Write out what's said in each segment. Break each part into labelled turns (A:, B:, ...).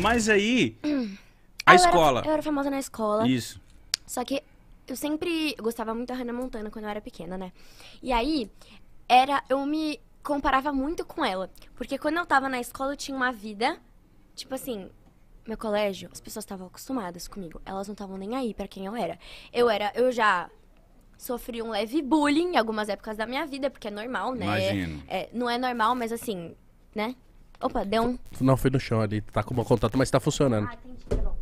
A: Mas aí. A ah, eu escola. Era, eu era
B: famosa na escola. Isso. Só que eu sempre gostava muito da Hannah Montana quando eu era pequena, né? E aí, era. Eu me comparava muito com ela. Porque quando eu tava na escola, eu tinha uma vida. Tipo assim, meu colégio, as pessoas estavam acostumadas comigo. Elas não estavam nem aí para quem eu era. Eu era, eu já sofri um leve bullying em algumas épocas da minha vida, porque é normal, né? Imagino. É, não é normal, mas assim, né? Opa, deu um.
A: Não, foi no chão ali. Tá com um contato, mas tá funcionando. Ah,
B: entendi, tá bom.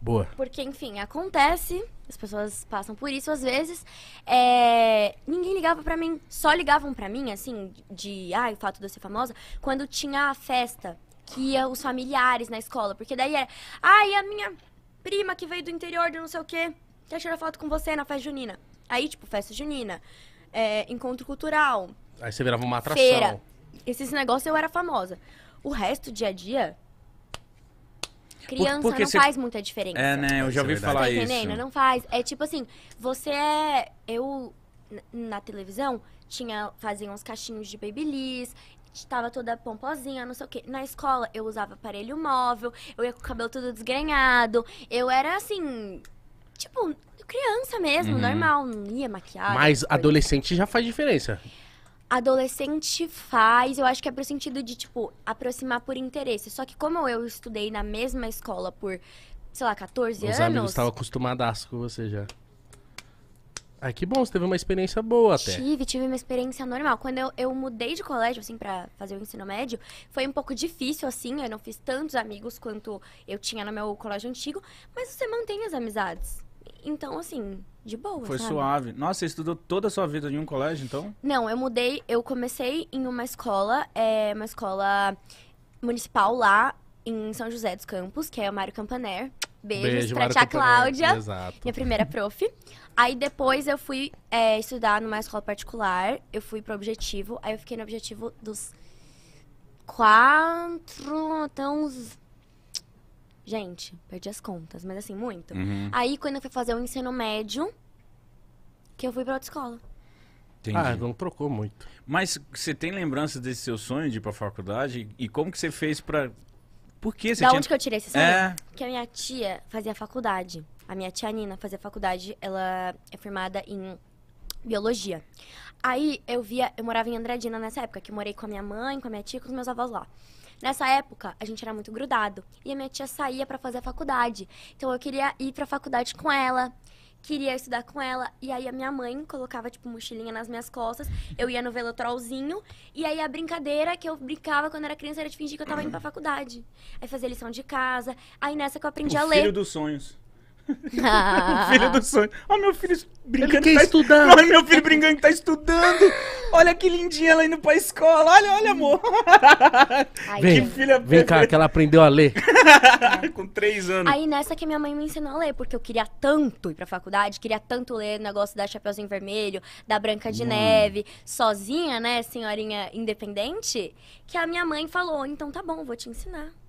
B: Boa. Porque, enfim, acontece, as pessoas passam por isso às vezes. É, ninguém ligava para mim, só ligavam para mim, assim, de, ah, o fato de eu ser famosa, quando tinha a festa que ia os familiares na escola. Porque daí era, é, ah, a minha prima que veio do interior de não sei o quê, quer tirar foto com você na festa junina. Aí, tipo, festa junina, é, encontro cultural.
A: Aí você virava uma atração. Feira.
B: Esses negócios eu era famosa. O resto, dia a dia, Criança Porque não cê... faz muita diferença. É, né? Eu já ouvi é falar tá entendendo? isso. Não faz. É tipo assim, você é... Eu, na televisão, tinha... Fazia uns cachinhos de babyliss, tava toda pomposinha, não sei o quê. Na escola, eu usava aparelho móvel, eu ia com o cabelo todo desgrenhado. Eu era, assim... Tipo, criança mesmo, uhum. normal. Não ia maquiar. Mas
A: adolescente já faz diferença.
B: Adolescente faz, eu acho que é pro sentido de, tipo, aproximar por interesse. Só que como eu estudei na mesma escola por, sei lá, 14 Os anos. Os amigos estavam
A: acostumados com você já. Ai, que bom, você teve uma experiência boa até.
B: Tive, tive uma experiência normal. Quando eu, eu mudei de colégio, assim, para fazer o ensino médio, foi um pouco difícil, assim. Eu não fiz tantos amigos quanto eu tinha no meu colégio antigo, mas você mantém as amizades. Então, assim, de boa, Foi sabe? suave.
A: Nossa, você estudou toda a sua vida em um colégio, então?
B: Não, eu mudei, eu comecei em uma escola, é, uma escola municipal lá em São José dos Campos, que é o Mário Campaner. Beijos Beijo, pra tia Cláudia, Exato. minha primeira prof. Aí depois eu fui é, estudar numa escola particular, eu fui pro Objetivo, aí eu fiquei no Objetivo dos quatro até uns Gente, perdi as contas, mas assim, muito. Uhum. Aí, quando eu fui fazer o ensino médio, que eu fui pra outra escola.
A: Entendi. Ah, não trocou muito. Mas você tem lembranças desse seu sonho de ir pra faculdade? E como que você fez pra... Por que você Da tinha... onde que eu tirei esse sonho? É...
B: Que a minha tia fazia faculdade. A minha tia Nina fazia faculdade. Ela é formada em biologia. Aí, eu via... Eu morava em Andradina nessa época, que eu morei com a minha mãe, com a minha tia, com os meus avós lá. Nessa época, a gente era muito grudado. E a minha tia saía para fazer a faculdade. Então eu queria ir pra faculdade com ela queria estudar com ela. E aí a minha mãe colocava, tipo, mochilinha nas minhas costas. Eu ia no velotrolzinho. E aí a brincadeira que eu brincava quando era criança era de fingir que eu tava indo pra faculdade. Aí fazer lição de casa. Aí nessa que eu aprendi o a ler. Filho dos sonhos. Ah. filho dos
A: sonhos. Olha meu filho brincando. Ele quer que tá estudando. Olha meu filho brincando que tá estudando. Olha que lindinha
B: ela indo pra escola. Olha, olha, amor.
A: Ai, vem, filha vem cá, que ela aprendeu a ler. É. Com três anos. Aí
B: nessa que minha mãe me ensinou a ler, porque eu queria tanto ir pra faculdade, queria tanto ler negócio da Chapeuzinho Vermelho, da Branca de hum. Neve, sozinha, né, senhorinha independente, que a minha mãe falou: então tá bom, vou te ensinar.